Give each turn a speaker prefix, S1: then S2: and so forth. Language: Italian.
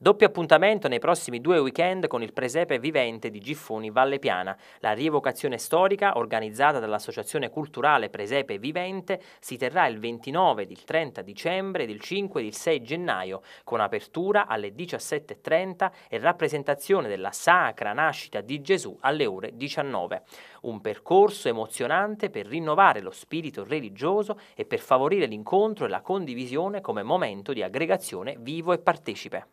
S1: Doppio appuntamento nei prossimi due weekend con il presepe vivente di Giffoni Valle Piana. La rievocazione storica, organizzata dall'Associazione Culturale Presepe Vivente, si terrà il 29, il 30 dicembre, il 5 e il 6 gennaio, con apertura alle 17.30 e rappresentazione della sacra nascita di Gesù alle ore 19. Un percorso emozionante per rinnovare lo spirito religioso e per favorire l'incontro e la condivisione come momento di aggregazione vivo e partecipe.